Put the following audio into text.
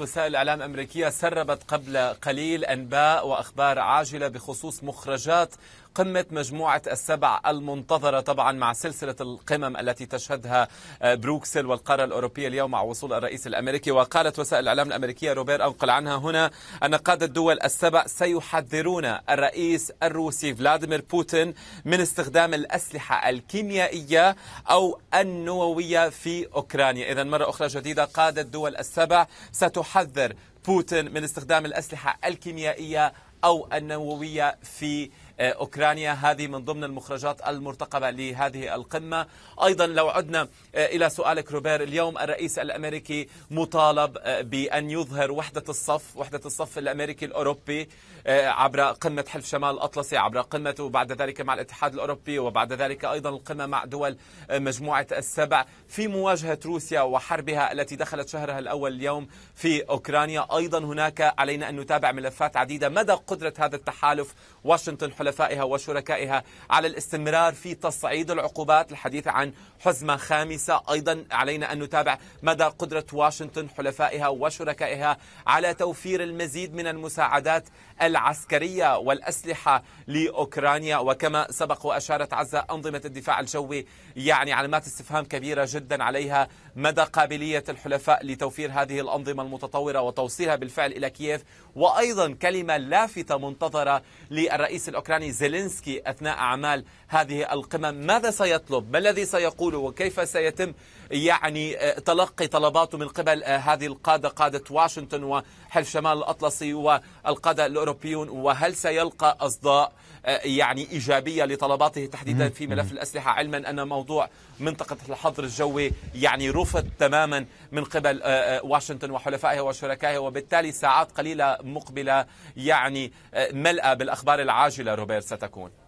وسائل الإعلام الأمريكية سربت قبل قليل أنباء وأخبار عاجلة بخصوص مخرجات قمة مجموعة السبع المنتظرة طبعا مع سلسلة القمم التي تشهدها آه، بروكسل والقارة الأوروبية اليوم مع وصول الرئيس الأمريكي وقالت وسائل الإعلام الأمريكية روبير أنقل عنها هنا أن قادة الدول السبع سيحذرون الرئيس الروسي فلاديمير بوتين من استخدام الأسلحة الكيميائية أو النووية في أوكرانيا إذا مرة أخرى جديدة قادة الدول السبع ستحذر يحذر بوتين من استخدام الأسلحة الكيميائية أو النووية في آه، أوكرانيا هذه من ضمن المخرجات المرتقبة لهذه القمة أيضا لو عدنا آه، إلى سؤالك روبير اليوم الرئيس الأمريكي مطالب آه، بأن يظهر وحدة الصف وحدة الصف الأمريكي الأوروبي عبر قمة حلف شمال الأطلسي عبر قمة وبعد ذلك مع الاتحاد الأوروبي وبعد ذلك أيضا القمة مع دول مجموعة السبع في مواجهة روسيا وحربها التي دخلت شهرها الأول اليوم في أوكرانيا أيضا هناك علينا أن نتابع ملفات عديدة مدى قدرة هذا التحالف واشنطن حل حلفائها وشركائها على الاستمرار في تصعيد العقوبات الحديث عن حزمة خامسة أيضا علينا أن نتابع مدى قدرة واشنطن حلفائها وشركائها على توفير المزيد من المساعدات العسكرية والأسلحة لأوكرانيا وكما سبق وأشارت عزة أنظمة الدفاع الجوي يعني علامات استفهام كبيرة جدا عليها مدى قابلية الحلفاء لتوفير هذه الأنظمة المتطورة وتوصيلها بالفعل إلى كييف وأيضا كلمة لافتة منتظرة للرئيس الأوكراني الأوكراني زيلينسكي أثناء أعمال هذه القمم ماذا سيطلب ما الذي سيقوله وكيف سيتم يعني آه، تلقي طلباته من قبل آه، هذه القادة قادة واشنطن وحلف شمال الأطلسي والقادة الأوروبيون وهل سيلقى أصداء آه، يعني إيجابية لطلباته تحديدا في ملف الأسلحة علما أن موضوع منطقة الحظر الجوي يعني رفض تماما من قبل واشنطن وحلفائها وشركائها وبالتالي ساعات قليلة مقبلة يعني ملأة بالأخبار العاجلة Roberto Satacone.